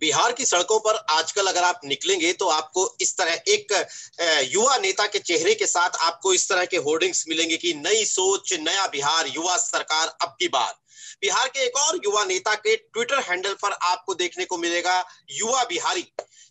बिहार की सड़कों पर आजकल अगर आप निकलेंगे तो आपको इस तरह एक युवा नेता के चेहरे के साथ आपको इस तरह के होर्डिंग्स मिलेंगे कि नई सोच नया बिहार युवा सरकार अब की बार बिहार के एक और युवा नेता के ट्विटर हैंडल पर आपको देखने को मिलेगा युवा बिहारी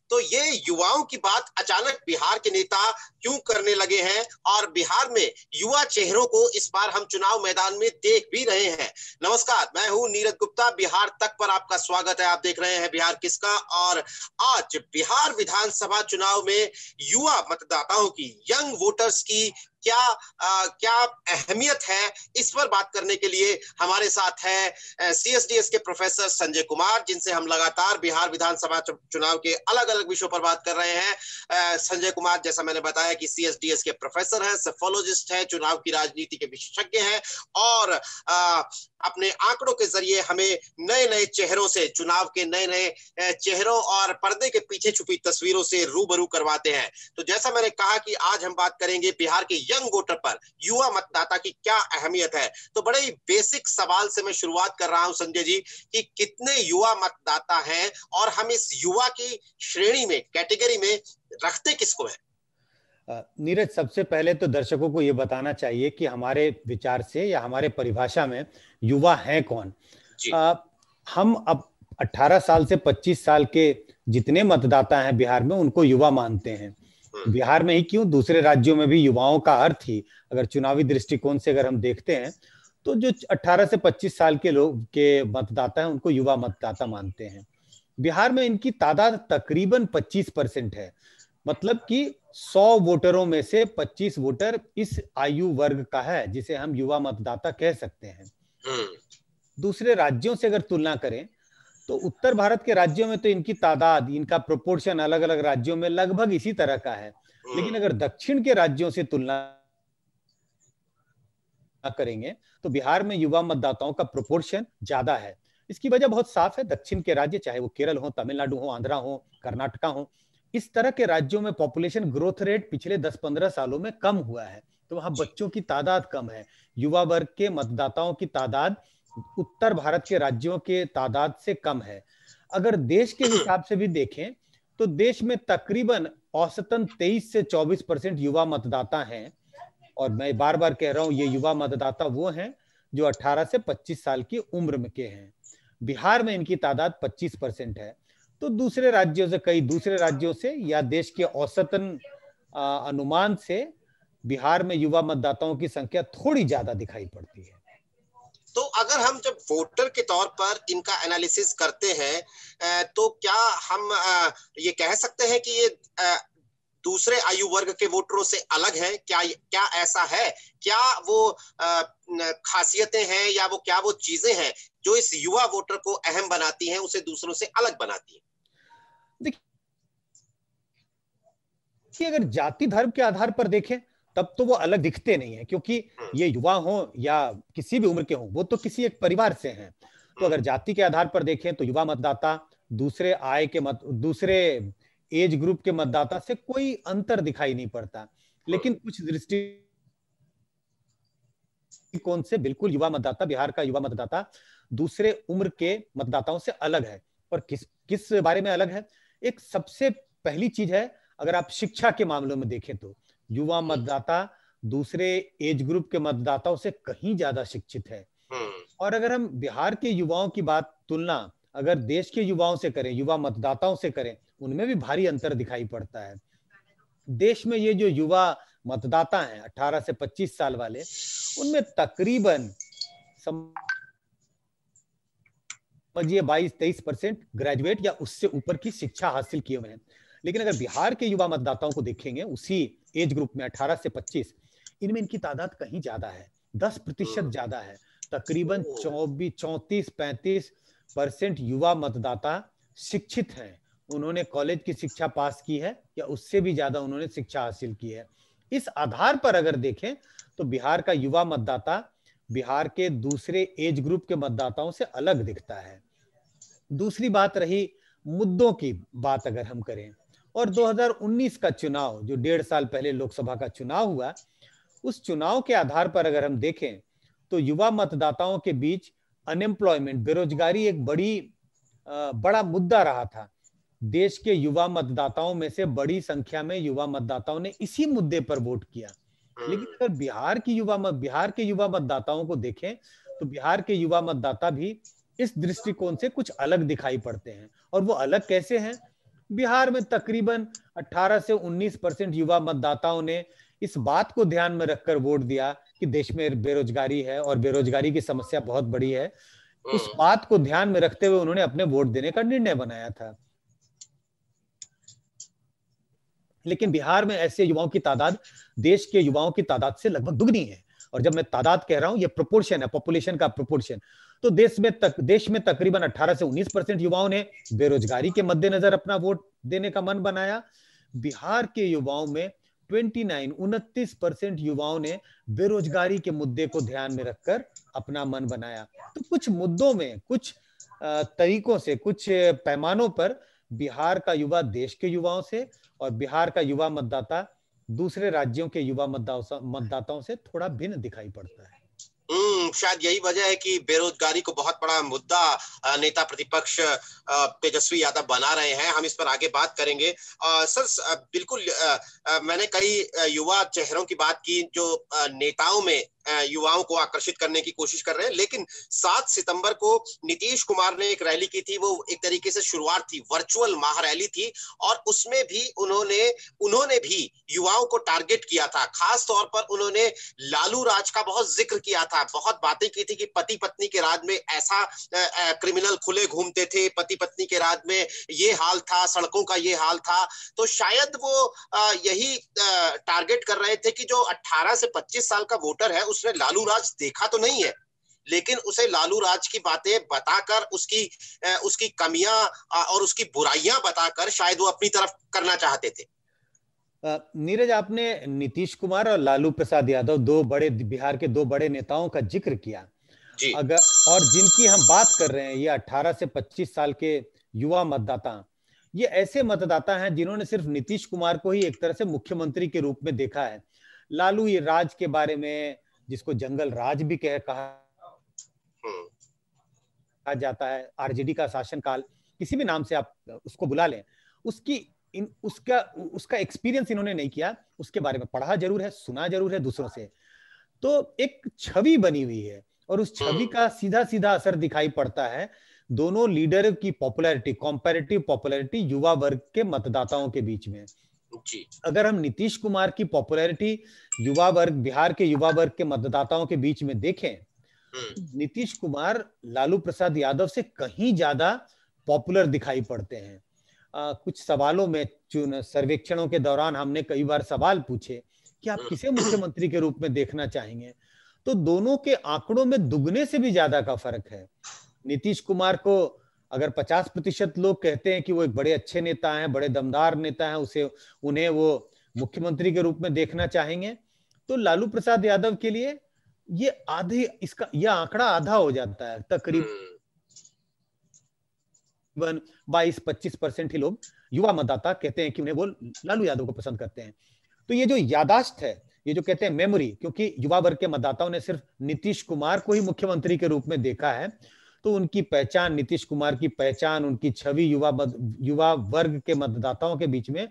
तो ये युवाओं की बात अचानक बिहार के नेता क्यों करने लगे हैं और बिहार में युवा चेहरों को इस बार हम चुनाव मैदान में देख भी रहे हैं नमस्कार मैं हूं नीरज गुप्ता बिहार तक पर आपका स्वागत है आप देख रहे हैं बिहार किसका और आज बिहार विधानसभा चुनाव में युवा मतदाताओं की यंग वोटर्स की क्या आ, क्या अहमियत है इस पर बात करने के लिए हमारे साथ है सी के प्रोफेसर संजय कुमार जिनसे हम लगातार बिहार विधानसभा चुनाव के अलग अलग अलग विषयों पर बात कर रहे हैं संजय कुमार जैसा मैंने बताया कि सीएसडीएस के प्रोफेसर हैं सेफोलॉजिस्ट हैं चुनाव की राजनीति के विशेषज्ञ हैं और आ, अपने आंकड़ों के जरिए हमें नए नए चेहरों से चुनाव के नए नए चेहरों और पर्दे के पीछे छुपी तस्वीरों से रूबरू करवाते हैं तो जैसा मैंने कहा कि आज हम बात करेंगे बिहार के यंग वोटर पर युवा मतदाता की क्या अहमियत है तो बड़े ही बेसिक सवाल से मैं शुरुआत कर रहा हूं संजय जी कि कितने युवा मतदाता हैं और हम इस युवा की श्रेणी श्रेणी में कैटेगरी में रखते किसको है नीरज सबसे पहले तो दर्शकों को ये बताना चाहिए कि हमारे विचार से या हमारे परिभाषा में युवा है कौन आ, हम अब 18 साल से 25 साल के जितने मतदाता हैं बिहार में उनको युवा मानते हैं हम्म। बिहार में ही क्यों दूसरे राज्यों में भी युवाओं का अर्थ ही अगर चुनावी दृष्टिकोण से अगर हम देखते हैं तो जो 18 से 25 साल के लोग के मतदाता है उनको युवा मतदाता मानते हैं बिहार में इनकी तादाद तकरीबन 25 परसेंट है मतलब कि 100 वोटरों में से 25 वोटर इस आयु वर्ग का है जिसे हम युवा मतदाता कह सकते हैं हम्म। दूसरे राज्यों से अगर तुलना करें तो उत्तर भारत के राज्यों में तो इनकी तादाद इनका प्रोपोर्शन अलग अलग राज्यों में लगभग इसी तरह का है हम्म। लेकिन अगर दक्षिण के राज्यों से तुलना करेंगे तो बिहार में युवा मतदाताओं का प्रोपोर्शन ज्यादा है इसकी वजह बहुत साफ है दक्षिण के राज्य चाहे वो केरल हो तमिलनाडु हो आंध्रा हो कर्नाटका हो इस तरह के राज्यों में पॉपुलेशन ग्रोथ रेट पिछले 10-15 सालों में कम हुआ है तो वहां बच्चों की तादाद कम है युवा वर्ग के मतदाताओं की तादाद उत्तर भारत के राज्यों के तादाद से कम है अगर देश के हिसाब से भी देखें तो देश में तकरीबन औसतन 23 से 24 परसेंट युवा मतदाता हैं और मैं बार बार कह रहा हूं ये युवा मतदाता वो हैं जो 18 से 25 साल की उम्र में के हैं बिहार में इनकी तादाद 25 परसेंट है तो दूसरे राज्यों से कई दूसरे राज्यों से या देश के औसतन अनुमान से बिहार में युवा मतदाताओं की संख्या थोड़ी ज्यादा दिखाई पड़ती है तो अगर हम जब वोटर के तौर पर इनका एनालिसिस करते हैं तो क्या हम ये कह सकते हैं कि ये दूसरे आयु वर्ग के वोटरों से अलग है क्या क्या ऐसा है क्या वो खासियतें हैं या वो क्या वो चीजें हैं जो इस युवा वोटर को अहम बनाती हैं उसे दूसरों से अलग बनाती है देखिए अगर जाति धर्म के आधार पर देखें तब तो वो अलग दिखते नहीं है क्योंकि हम्म। ये युवा हो या किसी भी उम्र के हो वो तो किसी एक परिवार से हैं तो हम्म। अगर जाति के आधार पर देखें तो युवा मतदाता दूसरे आय के मत दूसरे एज ग्रुप के मतदाता से कोई अंतर दिखाई नहीं पड़ता लेकिन हाँ। कुछ दृष्टि कौन से बिल्कुल युवा मतदाता बिहार का युवा मतदाता दूसरे उम्र के मतदाताओं से अलग है और किस किस बारे में अलग है एक सबसे पहली चीज है अगर आप शिक्षा के मामलों में देखें तो युवा हम्म। मतदाता दूसरे एज ग्रुप के मतदाताओं से कहीं ज्यादा शिक्षित है हम्म। और अगर हम बिहार के युवाओं की बात तुलना अगर देश के युवाओं से करें युवा मतदाताओं से करें उनमें भी भारी अंतर दिखाई पड़ता है देश में ये जो युवा मतदाता हैं 18 से 25 साल वाले उनमें तकरीबन समझिए 22-23 परसेंट ग्रेजुएट या उससे ऊपर की शिक्षा हासिल किए हुए हैं लेकिन अगर बिहार के युवा मतदाताओं को देखेंगे उसी एज ग्रुप में 18 से 25 इनमें इनकी तादाद कहीं ज्यादा है 10 प्रतिशत हम्म। ज्यादा है तकरीबन चौबीस चौतीस पैंतीस परसेंट युवा मतदाता शिक्षित हैं उन्होंने कॉलेज की शिक्षा पास की है या उससे भी ज्यादा उन्होंने शिक्षा हासिल की है इस आधार पर अगर देखें तो बिहार का युवा मतदाता बिहार के दूसरे एज ग्रुप के मतदाताओं से अलग दिखता है दूसरी बात रही मुद्दों की बात अगर हम करें और 2019 का चुनाव जो डेढ़ साल पहले लोकसभा का चुनाव हुआ उस चुनाव के आधार पर अगर हम देखें तो युवा मतदाताओं के बीच अनएम्प्लॉयमेंट बेरोजगारी एक बड़ी बड़ा मुद्दा रहा था देश के युवा मतदाताओं में से बड़ी संख्या में युवा मतदाताओं ने इसी मुद्दे पर वोट किया हम्म। लेकिन अगर बिहार की युवा बिहार के युवा मतदाताओं को देखें तो बिहार के युवा मतदाता भी इस दृष्टिकोण से कुछ अलग दिखाई पड़ते हैं और वो अलग कैसे हैं बिहार में तकरीबन 18 से 19 परसेंट युवा मतदाताओं ने इस बात को ध्यान में रखकर वोट दिया कि देश में बेरोजगारी है और बेरोजगारी की समस्या बहुत बड़ी है उस हम्म। बात को ध्यान में रखते हुए उन्होंने अपने वोट देने का निर्णय बनाया था लेकिन बिहार में ऐसे युवाओं की तादाद देश के युवाओं की तादाद से लगभग दुगनी है और जब मैं तादाद कह रहा हूं ये प्रोपोर्शन है पॉपुलेशन का प्रोपोर्शन तो देश में तक देश में तकरीबन 18 से 19 परसेंट युवाओं ने बेरोजगारी के मद्देनजर अपना वोट देने का मन बनाया बिहार के युवाओं में 29 29 परसेंट युवाओं ने बेरोजगारी के मुद्दे को ध्यान में रखकर अपना मन बनाया तो कुछ मुद्दों में कुछ तरीकों से कुछ पैमानों पर बिहार का युवा देश के युवाओं से और बिहार का युवा मतदाता दूसरे राज्यों के युवा मतदाताओं से थोड़ा भिन्न दिखाई पड़ता है हम्म, शायद यही वजह है कि बेरोजगारी को बहुत बड़ा मुद्दा नेता प्रतिपक्ष तेजस्वी यादव बना रहे हैं हम इस पर आगे बात करेंगे आ, सर बिल्कुल आ, मैंने कई युवा चेहरों की बात की जो नेताओं में युवाओं को आकर्षित करने की कोशिश कर रहे हैं लेकिन सात सितंबर को नीतीश कुमार ने एक रैली की थी वो एक तरीके से शुरुआत थी वर्चुअल महारैली थी और उसमें भी उन्होंने उन्होंने भी युवाओं को टारगेट किया था खास तौर पर उन्होंने लालू राज का बहुत जिक्र किया था बहुत बातें की थी कि पति पत्नी के राज में ऐसा क्रिमिनल खुले घूमते थे पति पत्नी के राज में ये हाल था सड़कों का ये हाल था तो शायद वो यही टारगेट कर रहे थे कि जो 18 से 25 साल का वोटर है उस उसने लालू राज देखा तो नहीं है लेकिन उसे लालू राज की बातें बताकर उसकी उसकी कमियां और उसकी बुराइयां बताकर शायद वो अपनी तरफ करना चाहते थे नीरज आपने नीतीश कुमार और लालू प्रसाद यादव दो बड़े बिहार के दो बड़े नेताओं का जिक्र किया जी। अगर और जिनकी हम बात कर रहे हैं ये 18 से 25 साल के युवा मतदाता ये ऐसे मतदाता हैं जिन्होंने सिर्फ नीतीश कुमार को ही एक तरह से मुख्यमंत्री के रूप में देखा है लालू ये राज के बारे में जिसको जंगल राज भी कह कहा हम्म। जाता है आरजेडी का काल किसी भी नाम से आप उसको बुला लें उसकी इन उसका उसका एक्सपीरियंस इन्होंने नहीं किया उसके बारे में पढ़ा जरूर है सुना जरूर है दूसरों से तो एक छवि बनी हुई है और उस छवि हम्म। का सीधा सीधा असर दिखाई पड़ता है दोनों लीडर की पॉपुलैरिटी कॉम्पेरेटिव पॉपुलैरिटी युवा वर्ग के मतदाताओं के बीच में अगर हम नीतीश कुमार की पॉपुलैरिटी युवा वर्ग बिहार के युवा वर्ग के मतदाताओं के बीच में देखें हम्म। नीतीश कुमार लालू प्रसाद यादव से कहीं ज्यादा पॉपुलर दिखाई पड़ते हैं आ, कुछ सवालों में चुन सर्वेक्षणों के दौरान हमने कई बार सवाल पूछे कि आप हम्म। किसे मुख्यमंत्री के रूप में देखना चाहेंगे तो दोनों के आंकड़ों में दुगने से भी ज्यादा का फर्क है नीतीश कुमार को अगर 50 प्रतिशत लोग कहते हैं कि वो एक बड़े अच्छे नेता हैं बड़े दमदार नेता हैं उसे उन्हें वो मुख्यमंत्री के रूप में देखना चाहेंगे तो लालू प्रसाद यादव के लिए ये आधे इसका यह आंकड़ा आधा हो जाता है तकरीबन हम्म। बाईस पच्चीस परसेंट ही लोग युवा मतदाता कहते हैं कि उन्हें वो लालू यादव को पसंद करते हैं तो ये जो यादाश्त है ये जो कहते हैं मेमोरी क्योंकि युवा वर्ग के मतदाताओं ने सिर्फ नीतीश कुमार को ही मुख्यमंत्री के रूप में देखा है तो उनकी पहचान नीतीश कुमार की पहचान उनकी छवि युवा युवा वर्ग के मतदाताओं के बीच में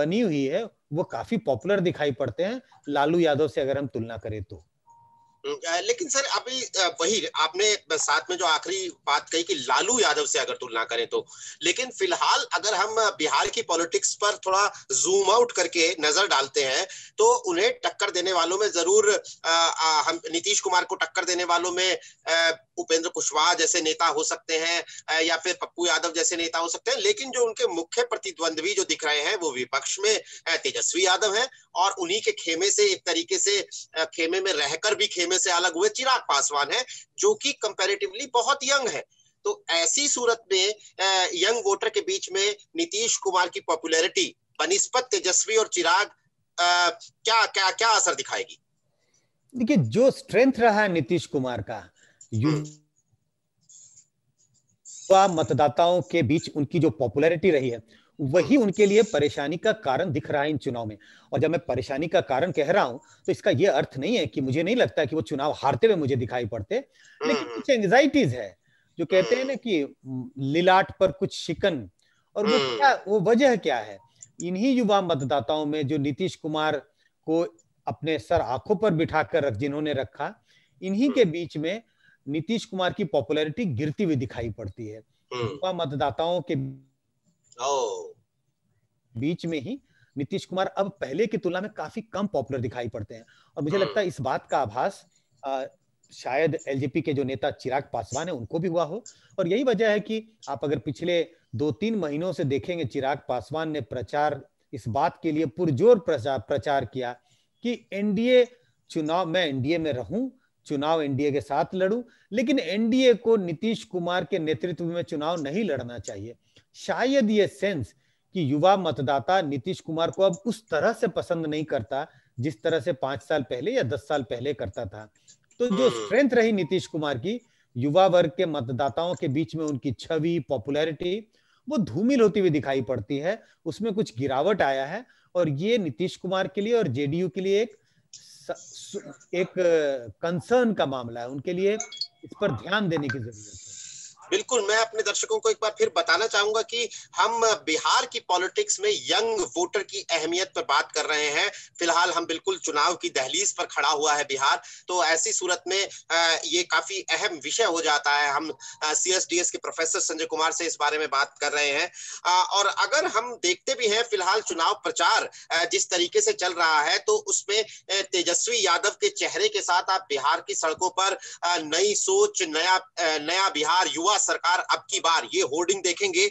बनी हुई है वो काफी पॉपुलर दिखाई पड़ते हैं लालू यादव से अगर हम तुलना करें तो लेकिन सर अभी वही आपने साथ में जो आखिरी बात कही कि लालू यादव से अगर तुलना करें तो लेकिन फिलहाल अगर हम बिहार की पॉलिटिक्स पर थोड़ा जूम आउट करके नजर डालते हैं तो उन्हें टक्कर देने वालों में जरूर हम नीतीश कुमार को टक्कर देने वालों में उपेंद्र कुशवाहा जैसे नेता हो सकते हैं या फिर पप्पू यादव जैसे नेता हो सकते हैं लेकिन जो उनके मुख्य प्रतिद्वंद्वी जो दिख रहे हैं वो विपक्ष में तेजस्वी यादव है और उन्हीं के खेमे से एक तरीके से खेमे में रहकर भी खेमे में से अलग हुए चिराग पासवान है जो कि कंपेरेटिवली बहुत यंग है तो ऐसी सूरत में यंग वोटर के बीच में नीतीश कुमार की पॉपुलैरिटी बनिस्पत तेजस्वी और चिराग आ, क्या क्या क्या असर दिखाएगी देखिए जो स्ट्रेंथ रहा नीतीश कुमार का हम्म। युवा मतदाताओं के बीच उनकी जो पॉपुलैरिटी रही है वही उनके लिए परेशानी का कारण दिख रहा है इन चुनाव में और जब मैं परेशानी का कारण कह रहा हूं तो इसका यह अर्थ नहीं है कि मुझे नहीं लगता कि वो चुनाव हारते हुए मुझे दिखाई पड़ते लेकिन हम्म। कुछ एंगजाइटीज है जो कहते हैं ना कि लिलाट पर कुछ शिकन और वो हम्म। क्या वो वजह क्या है इन्हीं युवा मतदाताओं में जो नीतीश कुमार को अपने सर आंखों पर बिठाकर रख जिन्होंने रखा इन्हीं के हम्म। बीच में नीतीश कुमार की पॉपुलैरिटी गिरती हुई दिखाई पड़ती है युवा मतदाताओं के Oh. बीच में ही नीतीश कुमार अब पहले की तुलना में काफी कम पॉपुलर दिखाई पड़ते हैं और मुझे हाँ। लगता है इस बात का आभास शायद एलजेपी के जो नेता चिराग पासवान है उनको भी हुआ हो और यही वजह है कि आप अगर पिछले दो तीन महीनों से देखेंगे चिराग पासवान ने प्रचार इस बात के लिए पुरजोर प्रचार प्रचार किया कि एनडीए चुनाव मैं एनडीए में रहूं चुनाव एनडीए के साथ लड़ूं लेकिन एनडीए को नीतीश कुमार के नेतृत्व में चुनाव नहीं लड़ना चाहिए शायद ये सेंस कि युवा मतदाता नीतीश कुमार को अब उस तरह से पसंद नहीं करता जिस तरह से पांच साल पहले या दस साल पहले करता था तो जो स्ट्रेंथ हम्म। रही नीतीश कुमार की युवा वर्ग के मतदाताओं के बीच में उनकी छवि पॉपुलैरिटी वो धूमिल होती हुई दिखाई पड़ती है उसमें कुछ गिरावट आया है और ये नीतीश कुमार के लिए और जेडीयू के लिए एक एक कंसर्न का मामला है उनके लिए इस पर ध्यान देने की जरूरत है बिल्कुल मैं अपने दर्शकों को एक बार फिर बताना चाहूंगा कि हम बिहार की पॉलिटिक्स में यंग वोटर की अहमियत पर बात कर रहे हैं फिलहाल हम बिल्कुल चुनाव की दहलीज पर खड़ा हुआ है बिहार तो ऐसी सूरत में ये काफी अहम विषय हो जाता है हम सी के प्रोफेसर संजय कुमार से इस बारे में बात कर रहे हैं और अगर हम देखते भी हैं फिलहाल चुनाव प्रचार जिस तरीके से चल रहा है तो उसमें तेजस्वी यादव के चेहरे के साथ आप बिहार की सड़कों पर नई सोच नया नया बिहार युवा मौजूदा सरकार अब की बार ये होर्डिंग देखेंगे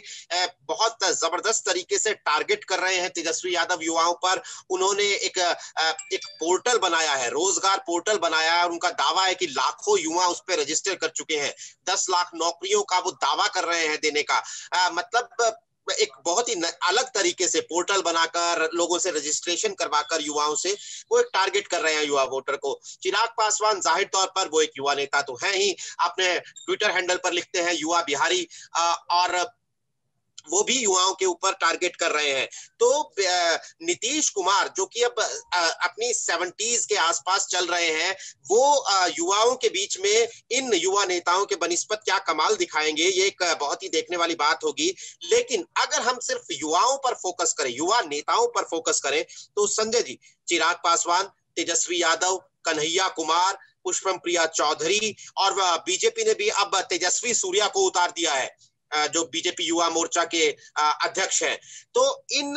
बहुत जबरदस्त तरीके से टारगेट कर रहे हैं तेजस्वी यादव युवाओं पर उन्होंने एक एक पोर्टल बनाया है रोजगार पोर्टल बनाया है और उनका दावा है कि लाखों युवा उस पर रजिस्टर कर चुके हैं दस लाख नौकरियों का वो दावा कर रहे हैं देने का मतलब एक बहुत ही अलग तरीके से पोर्टल बनाकर लोगों से रजिस्ट्रेशन करवाकर युवाओं से वो एक टारगेट कर रहे हैं युवा वोटर को चिराग पासवान जाहिर तौर पर वो एक युवा नेता तो है ही आपने ट्विटर हैंडल पर लिखते हैं युवा बिहारी और वो भी युवाओं के ऊपर टारगेट कर रहे हैं तो नीतीश कुमार जो कि अब अपनी सेवेंटीज के आसपास चल रहे हैं वो युवाओं के बीच में इन युवा नेताओं के बनिस्पत क्या कमाल दिखाएंगे ये एक बहुत ही देखने वाली बात होगी लेकिन अगर हम सिर्फ युवाओं पर फोकस करें युवा नेताओं पर फोकस करें तो संजय जी चिराग पासवान तेजस्वी यादव कन्हैया कुमार पुष्पम प्रिया चौधरी और बीजेपी ने भी अब तेजस्वी सूर्या को उतार दिया है जो बीजेपी युवा मोर्चा के अध्यक्ष हैं तो इन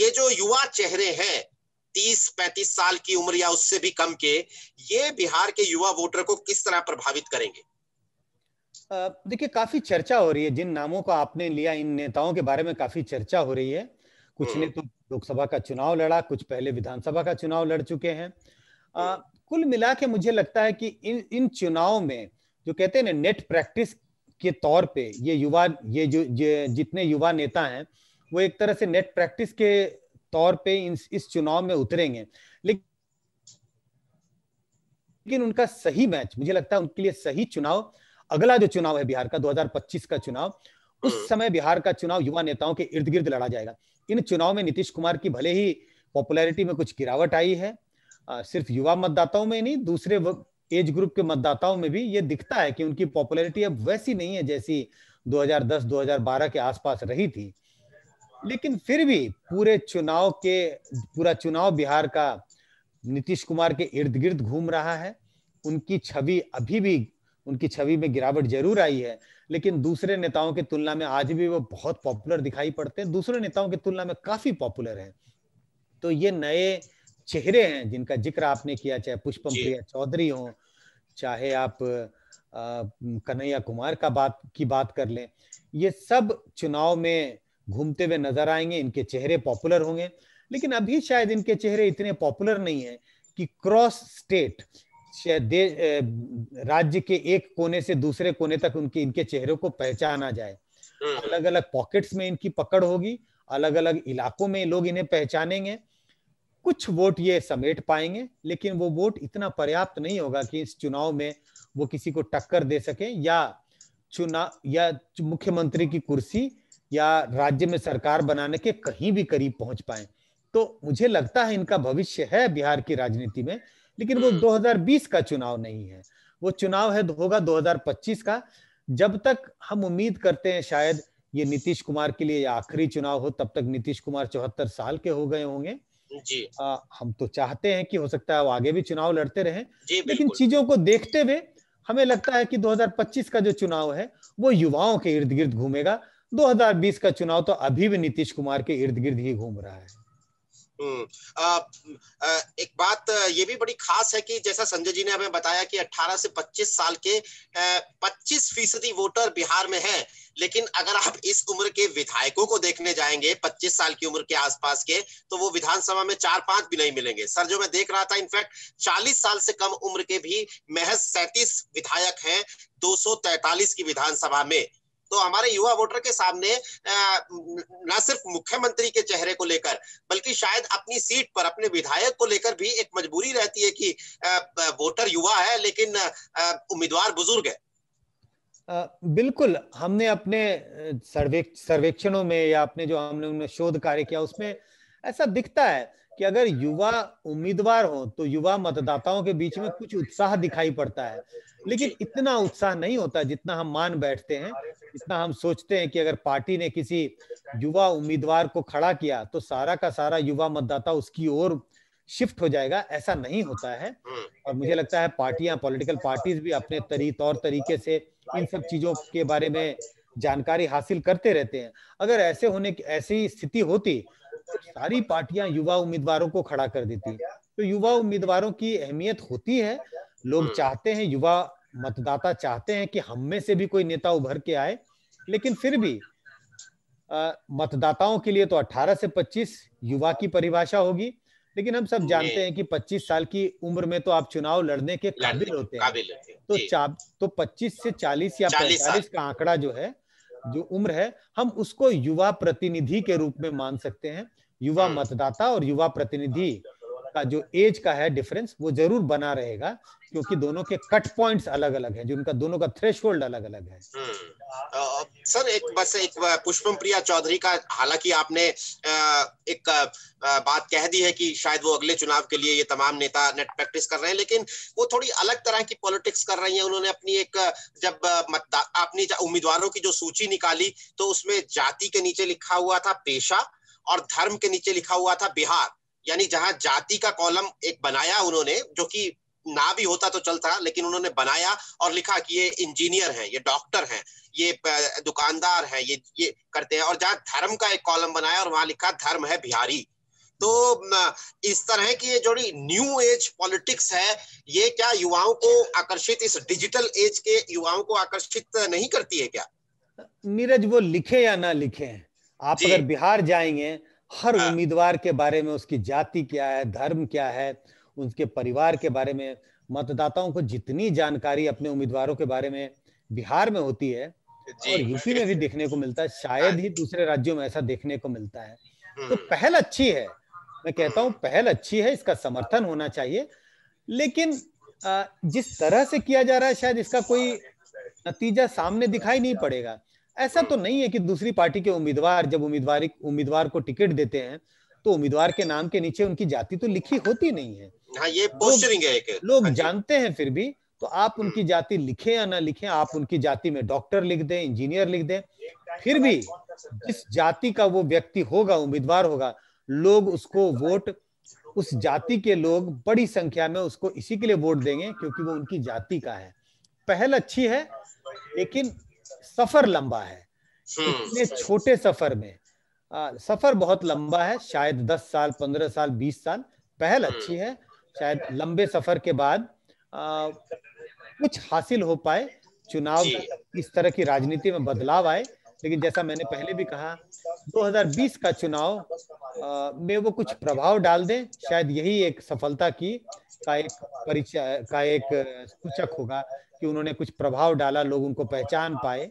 ये जो युवा चेहरे हैं तीस पैंतीस साल की उम्र या उससे भी कम के ये बिहार के युवा वोटर को किस तरह प्रभावित करेंगे देखिए काफी चर्चा हो रही है जिन नामों को आपने लिया इन नेताओं के बारे में काफी चर्चा हो रही है कुछ हम्म। ने तो लोकसभा का चुनाव लड़ा कुछ पहले विधानसभा का चुनाव लड़ चुके हैं हम्म। कुल मिला के मुझे लगता है कि इन इन चुनाव में जो कहते हैं ना नेट प्रैक्टिस के तौर पे ये युवा ये जो ये जितने युवा नेता हैं वो एक तरह से नेट प्रैक्टिस के तौर पे इन, इस चुनाव में उतरेंगे लेकिन लेकिन उनका सही मैच मुझे लगता है उनके लिए सही चुनाव अगला जो चुनाव है बिहार का 2025 का चुनाव उस हम्म। समय बिहार का चुनाव युवा नेताओं के इर्द गिर्द लड़ा जाएगा इन चुनाव में नीतीश कुमार की भले ही पॉपुलैरिटी में कुछ गिरावट आई है आ, सिर्फ युवा मतदाताओं में नहीं दूसरे एज ग्रुप के मतदाताओं में भी ये दिखता है कि उनकी पॉपुलैरिटी अब वैसी नहीं है जैसी 2010-2012 के आसपास रही थी लेकिन फिर भी पूरे चुनाव के पूरा चुनाव बिहार का नीतीश कुमार के इर्द गिर्द घूम रहा है उनकी छवि अभी भी उनकी छवि में गिरावट जरूर आई है लेकिन दूसरे नेताओं की तुलना में आज भी वो बहुत पॉपुलर दिखाई पड़ते हैं दूसरे नेताओं की तुलना में काफी पॉपुलर है तो ये नए चेहरे हैं जिनका जिक्र आपने किया चाहे पुष्पम प्रिया चौधरी हो चाहे आप कन्हैया कुमार का बात की बात कर लें ये सब चुनाव में घूमते हुए नजर आएंगे इनके चेहरे पॉपुलर होंगे लेकिन अभी शायद इनके चेहरे इतने पॉपुलर नहीं है कि क्रॉस स्टेट राज्य के एक कोने से दूसरे कोने तक उनके इनके चेहरों को पहचाना जाए हम्म। अलग अलग पॉकेट्स में इनकी पकड़ होगी अलग अलग इलाकों में लोग इन्हें पहचानेंगे कुछ वोट ये समेट पाएंगे लेकिन वो वोट इतना पर्याप्त नहीं होगा कि इस चुनाव में वो किसी को टक्कर दे सके या चुनाव या मुख्यमंत्री की कुर्सी या राज्य में सरकार बनाने के कहीं भी करीब पहुंच पाए तो मुझे लगता है इनका भविष्य है बिहार की राजनीति में लेकिन वो 2020 हम्म। का चुनाव नहीं है वो चुनाव है होगा 2025 का जब तक हम उम्मीद करते हैं शायद ये नीतीश कुमार के लिए आखिरी चुनाव हो तब तक नीतीश कुमार चौहत्तर साल के हो गए होंगे जी आ, हम तो चाहते हैं कि हो सकता है वो आगे भी चुनाव लड़ते रहे लेकिन चीजों को देखते हुए हमें लगता है कि 2025 का जो चुनाव है वो युवाओं के इर्द गिर्द घूमेगा 2020 का चुनाव तो अभी भी नीतीश कुमार के इर्द गिर्द ही घूम रहा है हम्म। एक बात ये भी बड़ी खास है कि जैसा संजय जी ने हमें बताया कि 18 से 25 साल के 25 फीसदी वोटर बिहार में है लेकिन अगर आप इस उम्र के विधायकों को देखने जाएंगे 25 साल की उम्र के आसपास के तो वो विधानसभा में चार पांच भी नहीं मिलेंगे सर जो मैं देख रहा था इनफैक्ट 40 साल से कम उम्र के भी महज सैंतीस विधायक हैं 243 की विधानसभा में तो हमारे युवा वोटर के सामने न सिर्फ मुख्यमंत्री के चेहरे को लेकर बल्कि शायद अपनी सीट पर अपने विधायक को लेकर भी एक मजबूरी रहती है कि वोटर युवा है लेकिन उम्मीदवार बुजुर्ग है आ, बिल्कुल हमने अपने सर्वे सर्वेक्षणों में या अपने जो हमने शोध कार्य किया उसमें ऐसा दिखता है कि अगर युवा उम्मीदवार हो तो युवा मतदाताओं के बीच में कुछ उत्साह दिखाई पड़ता है लेकिन इतना उत्साह नहीं होता जितना हम मान बैठते हैं इतना हम सोचते हैं कि अगर पार्टी ने किसी युवा उम्मीदवार को खड़ा किया तो सारा का सारा युवा मतदाता उसकी ओर शिफ्ट हो जाएगा ऐसा नहीं होता है हम्म। और मुझे लगता है पार्टियां पॉलिटिकल पार्टीज भी अपने तरी तौर तरीके से इन सब चीजों के बारे में जानकारी हासिल करते रहते हैं अगर ऐसे होने की ऐसी स्थिति होती तो सारी पार्टियां युवा उम्मीदवारों को खड़ा कर देती तो युवा उम्मीदवारों की अहमियत होती है लोग हम्म। चाहते हैं युवा मतदाता चाहते हैं कि हम में से भी कोई नेता उभर के आए लेकिन फिर भी आ, मतदाताओं के लिए तो 18 से 25 युवा की परिभाषा होगी लेकिन हम सब जानते हैं कि 25 साल की उम्र में तो आप चुनाव लड़ने के काबिल होते हैं तो चा तो 25 से 40 या 45 का आंकड़ा जो है जो उम्र है हम उसको युवा प्रतिनिधि के रूप में मान सकते हैं युवा हम्म। मतदाता और युवा प्रतिनिधि का जो एज का है डिफरेंस वो जरूर बना रहेगा क्योंकि दोनों के कट पॉइंट्स अलग अलग है जो उनका दोनों का थ्रेश अलग अलग है हम्म। सर एक बस एक पुष्पम प्रिया चौधरी का हालांकि आपने एक बात कह दी है कि शायद वो अगले चुनाव के लिए ये तमाम नेता नेट प्रैक्टिस कर रहे हैं लेकिन वो थोड़ी अलग तरह की पॉलिटिक्स कर रही हैं उन्होंने अपनी एक जब मतदा अपनी उम्मीदवारों की जो सूची निकाली तो उसमें जाति के नीचे लिखा हुआ था पेशा और धर्म के नीचे लिखा हुआ था बिहार यानी जहां जाति का कॉलम एक बनाया उन्होंने जो कि ना भी होता तो चलता लेकिन उन्होंने बनाया और लिखा कि ये इंजीनियर हैं ये डॉक्टर हैं ये दुकानदार हैं ये ये करते हैं और जहाँ धर्म का एक कॉलम बनाया और वहां लिखा धर्म है बिहारी तो इस तरह की ये जोड़ी न्यू एज पॉलिटिक्स है ये क्या युवाओं को आकर्षित इस डिजिटल एज के युवाओं को आकर्षित नहीं करती है क्या नीरज वो लिखे या ना लिखे आप अगर बिहार जाएंगे हर हाँ। उम्मीदवार के बारे में उसकी जाति क्या है धर्म क्या है उनके परिवार के बारे में मतदाताओं को जितनी जानकारी अपने उम्मीदवारों के बारे में बिहार में होती है और यूपी में भी देखने को मिलता है शायद ही हाँ। दूसरे राज्यों में ऐसा देखने को मिलता है तो हम्म। पहल अच्छी है मैं कहता हूं पहल अच्छी है इसका समर्थन होना चाहिए लेकिन जिस तरह से किया जा रहा है शायद इसका कोई नतीजा सामने दिखाई नहीं पड़ेगा ऐसा तो नहीं है कि दूसरी पार्टी के उम्मीदवार जब उम्मीदवार उम्मीदवार को टिकट देते हैं तो उम्मीदवार के नाम के नीचे उनकी जाति तो लिखी होती नहीं है हाँ, ये पोस्टरिंग है एक लोग हाँ जानते हैं फिर भी तो आप उनकी जाति लिखे या ना लिखे आप उनकी जाति में डॉक्टर लिख दें इंजीनियर लिख दें फिर भी जिस जाति का वो व्यक्ति होगा उम्मीदवार होगा लोग उसको वोट उस जाति के लोग बड़ी संख्या में उसको इसी के लिए वोट देंगे क्योंकि वो उनकी जाति का है पहल अच्छी है लेकिन सफर लंबा है हम्म। इतने छोटे सफर में आ, सफर बहुत लंबा है शायद दस साल पंद्रह साल बीस साल पहल हम्म। अच्छी है शायद लंबे सफर के बाद आ, कुछ हासिल हो पाए चुनाव इस तरह की राजनीति में बदलाव आए लेकिन जैसा मैंने पहले भी कहा 2020 का चुनाव में वो कुछ प्रभाव डाल दे शायद यही एक सफलता की का एक परिचय का एक सूचक होगा कि उन्होंने कुछ प्रभाव डाला लोग उनको पहचान पाए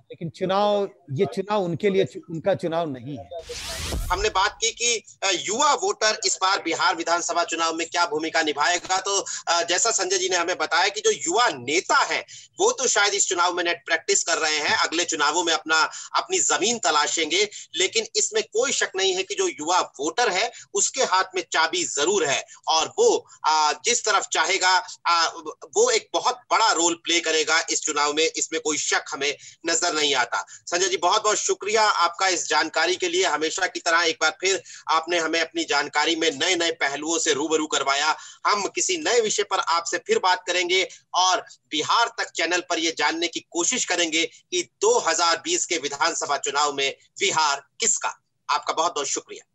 लेकिन चुनाव ये चुनाव उनके लिए उनका चुनाव नहीं है हमने बात की कि युवा वोटर इस बार बिहार विधानसभा चुनाव में क्या भूमिका निभाएगा तो जैसा संजय जी ने हमें बताया कि जो युवा नेता हैं वो तो शायद इस चुनाव में नेट प्रैक्टिस कर रहे हैं अगले चुनावों में अपना अपनी जमीन तलाशेंगे लेकिन इसमें कोई शक नहीं है कि जो युवा वोटर है उसके हाथ में चाबी जरूर है और वो जिस तरफ चाहेगा वो एक बहुत बड़ा रोल प्ले करेगा इस चुनाव में इसमें कोई शक हमें नजर नहीं नहीं आता संजय जी बहुत बहुत शुक्रिया आपका इस जानकारी के लिए हमेशा की तरह एक बार फिर आपने हमें अपनी जानकारी में नए नए पहलुओं से रूबरू करवाया हम किसी नए विषय पर आपसे फिर बात करेंगे और बिहार तक चैनल पर यह जानने की कोशिश करेंगे कि 2020 के विधानसभा चुनाव में बिहार किसका आपका बहुत बहुत शुक्रिया